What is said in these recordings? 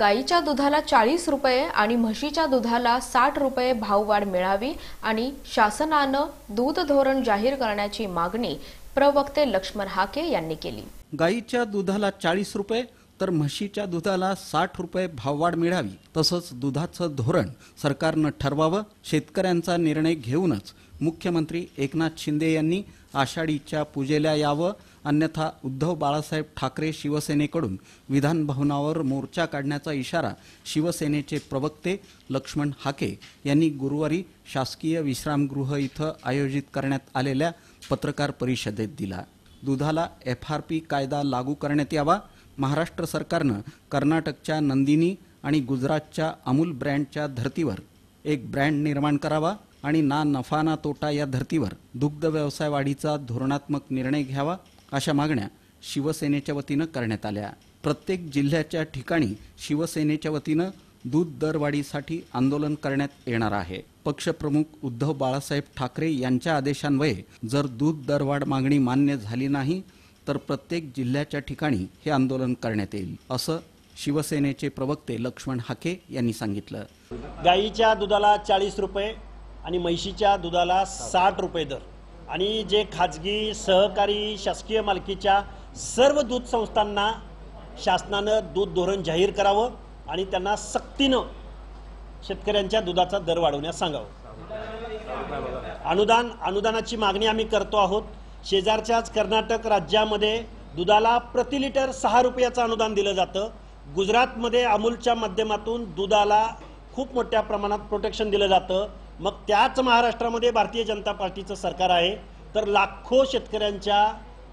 गाईच्या दुधाला चाळीस रुपये आणि म्हशीच्या दुधाला साठ रुपये भाववाढ मिळावी आणि शासनानं दूध धोरण जाहीर करण्याची मागणी प्रवक्ते लक्ष्मण हाके यांनी केली गाईच्या दुधाला चाळीस रुपये तर म्हशीच्या दुधाला साठ रुपये भाववाढ मिळावी तसंच दुधाचं धोरण सरकारनं ठरवावं शेतकऱ्यांचा निर्णय घेऊनच मुख्यमंत्री एकनाथ शिंदे यांनी आषाढीच्या पूजेला यावं अन्यथा उद्धव बाळासाहेब ठाकरे शिवसेनेकडून विधान भवनावर मोर्चा काढण्याचा इशारा शिवसेनेचे प्रवक्ते लक्ष्मण हाके यांनी गुरुवारी शासकीय विश्रामगृह इथं आयोजित करण्यात आलेल्या पत्रकार परिषदेत दिला दुधाला एफ आर पी कायदा लागू करण्यात यावा महाराष्ट्र सरकारनं कर्नाटकच्या नंदिनी आणि गुजरातच्या अमूल ब्रँडच्या धर्तीवर एक ब्रँड निर्माण करावा आणि ना नफा ना तोटा या धर्तीवर दुग्ध व्यवसाय वाढीचा धोरणात्मक निर्णय घ्यावा अशा मागण्या शिवसेनेच्या वतीनं करण्यात आल्या प्रत्येक जिल्ह्याच्या ठिकाणी शिवसेनेच्या वतीनं दूध दरवाढीसाठी आंदोलन करण्यात येणार आहे पक्षप्रमुख उद्धव बाळासाहेब ठाकरे यांच्या आदेशान्वये जर दूध दरवाढ मागणी मान्य झाली नाही तर प्रत्येक जिल्ह्याच्या ठिकाणी हे आंदोलन करण्यात येईल असं शिवसेनेचे प्रवक्ते लक्ष्मण हाके यांनी सांगितलं गाईच्या दुधाला चाळीस रुपये आणि म्हैशीच्या दुधाला साठ रुपये दर आणि जे खाजगी सहकारी शासकीय मालकीच्या सर्व दूध संस्थांना शासनानं दूध धोरण जाहीर करावं आणि त्यांना सक्तीनं शेतकऱ्यांच्या दुधाचा दर वाढवण्यास सांगावं अनुदान अनुदानाची मागणी आम्ही करतो आहोत शेजारच्याच कर्नाटक राज्यामध्ये दुधाला प्रति लिटर सहा रुपयाचं अनुदान दिलं जातं गुजरातमध्ये अमूलच्या माध्यमातून दुधाला खूप मोठ्या प्रमाणात प्रोटेक्शन दिलं जातं मग त्याच महाराष्ट्रामध्ये भारतीय जनता पार्टीचं सरकार आहे तर लाखो शेतकऱ्यांच्या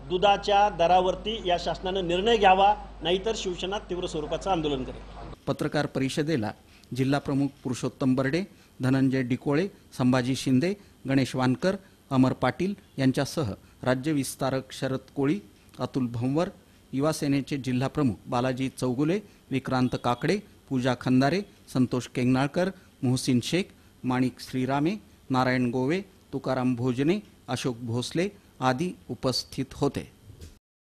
दुधाच्या दरावरती या शासनानं निर्णय घ्यावा नाहीतर शिवसेना तीव्र स्वरूपाचं आंदोलन करेल पत्रकार परिषदेला जिल्हा प्रमुख पुरुषोत्तम बर्डे धनंजय डिकोळे संभाजी शिंदे गणेश वानकर अमर पाटील यांच्यासह राज्य विस्तारक शरद कोळी अतुल भंवर युवासेनेचे जिल्हाप्रमुख बालाजी चौगुले विक्रांत काकडे पूजा खंदारे संतोष केंगनाळकर मोहसिन शेख माणिक श्रीरामे नारायण गोवे तुकाराम भोजने अशोक भोसले आदी उपस्थित होते